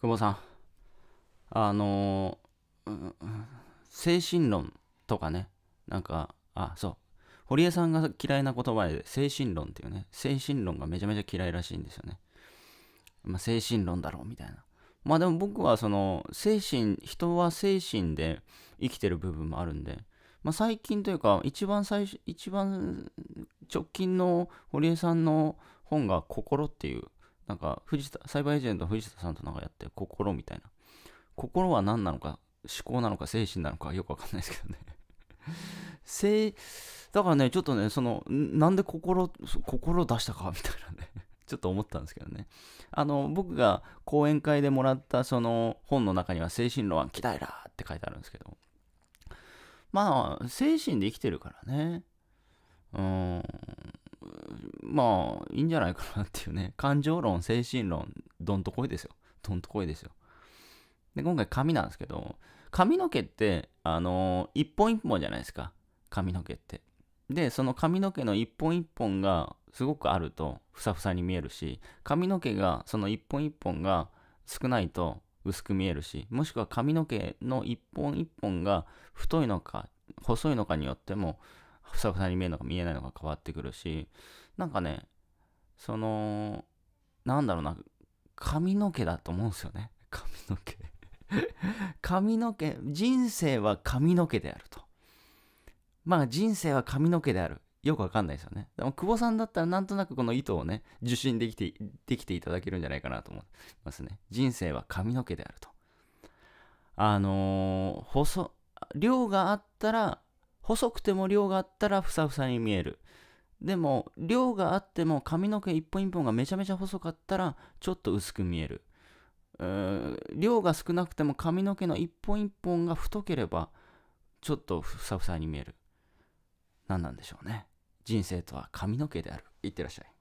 久保さんあのー、うん、精神論とかねなんかあそう堀江さんが嫌いな言葉で精神論っていうね精神論がめちゃめちゃ嫌いらしいんですよね、まあ、精神論だろうみたいなまあでも僕はその精神人は精神で生きてる部分もあるんでまあ、最近というか一番最初一番直近の堀江さんの本が「心」っていうなんか藤田、サイバーエージェント藤田さんとなんかやって心みたいな。心は何なのか、思考なのか、精神なのか、よくわかんないですけどね。せだからね、ちょっとね、その、なんで心、心出したかみたいなね。ちょっと思ったんですけどね。あの、僕が講演会でもらったその本の中には精神論は嫌いだって書いてあるんですけど。まあ、精神で生きてるからね。うん。まあ、いいんじゃないかなっていうね。感情論、精神論、どんとこいですよ。どんとこいですよ。で、今回髪なんですけど、髪の毛って、あのー、一本一本じゃないですか。髪の毛って。で、その髪の毛の一本一本がすごくあると、ふさふさに見えるし、髪の毛が、その一本一本が少ないと薄く見えるし、もしくは髪の毛の一本一本が太いのか、細いのかによっても、ふさふさに見えるのか見えないのか変わってくるし、なんかね、その、なんだろうな、髪の毛だと思うんですよね。髪の毛 髪の毛、人生は髪の毛であると。まあ人生は髪の毛である。よくわかんないですよね。でも久保さんだったらなんとなくこの糸をね、受信できて、できていただけるんじゃないかなと思いますね。人生は髪の毛であると。あのー、細、量があったら細くても量があったらふさふさに見える。でも、量があっても髪の毛一本一本がめちゃめちゃ細かったらちょっと薄く見える。量が少なくても髪の毛の一本一本が太ければちょっとふさふさに見える。何なんでしょうね。人生とは髪の毛である。いってらっしゃい。